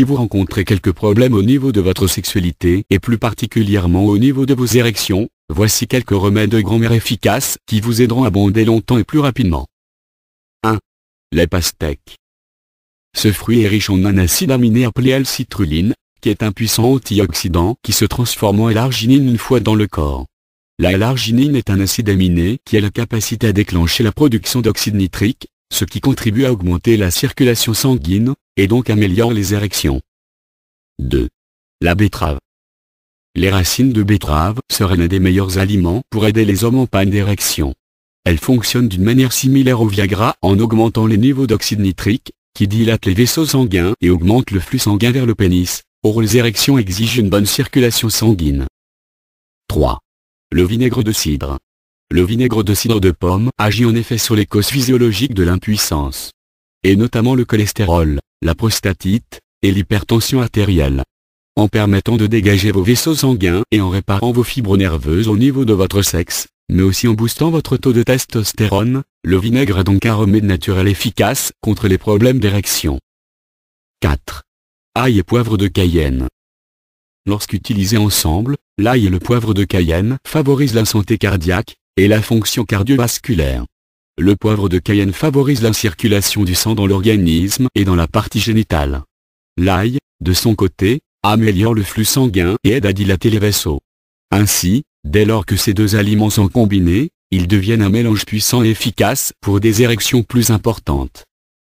Si vous rencontrez quelques problèmes au niveau de votre sexualité et plus particulièrement au niveau de vos érections, voici quelques remèdes de grand-mère efficaces qui vous aideront à bonder longtemps et plus rapidement. 1. Les pastèques. Ce fruit est riche en un acide aminé appelé l qui est un puissant antioxydant qui se transforme en l une fois dans le corps. La l est un acide aminé qui a la capacité à déclencher la production d'oxyde nitrique, ce qui contribue à augmenter la circulation sanguine, et donc améliore les érections. 2. La betterave. Les racines de betterave seraient l'un des meilleurs aliments pour aider les hommes en panne d'érection. Elles fonctionnent d'une manière similaire au Viagra en augmentant les niveaux d'oxyde nitrique, qui dilate les vaisseaux sanguins et augmente le flux sanguin vers le pénis. Or les érections exigent une bonne circulation sanguine. 3. Le vinaigre de cidre. Le vinaigre de cidre de pomme agit en effet sur les causes physiologiques de l'impuissance. Et notamment le cholestérol la prostatite, et l'hypertension artérielle. En permettant de dégager vos vaisseaux sanguins et en réparant vos fibres nerveuses au niveau de votre sexe, mais aussi en boostant votre taux de testostérone, le vinaigre est donc un remède naturel efficace contre les problèmes d'érection. 4. Ail et poivre de Cayenne. Lorsqu'utilisés ensemble, l'ail et le poivre de Cayenne favorisent la santé cardiaque et la fonction cardiovasculaire. Le poivre de Cayenne favorise la circulation du sang dans l'organisme et dans la partie génitale. L'ail, de son côté, améliore le flux sanguin et aide à dilater les vaisseaux. Ainsi, dès lors que ces deux aliments sont combinés, ils deviennent un mélange puissant et efficace pour des érections plus importantes.